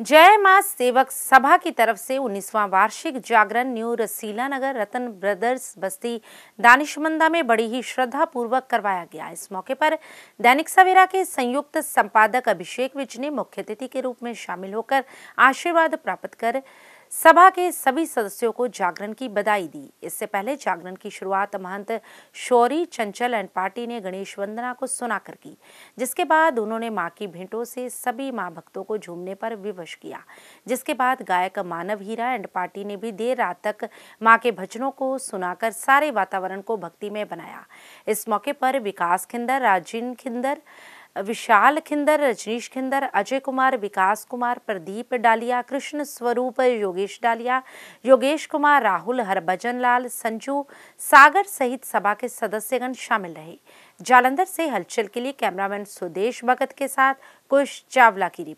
जय मां सेवक सभा की तरफ से 19वां वार्षिक जागरण न्यू रसीला नगर रतन ब्रदर्स बस्ती दानिशमंदा में बड़ी ही श्रद्धा पूर्वक करवाया गया इस मौके पर दैनिक सवेरा के संयुक्त संपादक अभिषेक विज ने मुख्य अतिथि के रूप में शामिल होकर आशीर्वाद प्राप्त कर सभा के सभी सदस्यों को जागरण की बधाई दी इससे पहले जागरण की शुरुआत महंत शौरी चंचल एंड पार्टी ने गणेश वंदना को सुनाकर की जिसके बाद उन्होंने मां की भेंटों से सभी मां भक्तों को झूमने पर विवश किया जिसके बाद गायक मानव हीरा एंड पार्टी ने भी देर रात तक मां के भजनों को सुनाकर सारे वातावरण को भक्तिमय बनाया इस मौके पर विकास खिंदर राजीन खिंदर विशाल खिंदर रजनीश खिंदर अजय कुमार विकास कुमार प्रदीप डालिया कृष्ण स्वरूप योगेश डालिया योगेश कुमार राहुल हरभजन लाल संजू सागर सहित सभा के सदस्यगण शामिल रहे जालंधर से हलचल के लिए कैमरामैन सुदेश भगत के साथ कुश चावला की रिपोर्ट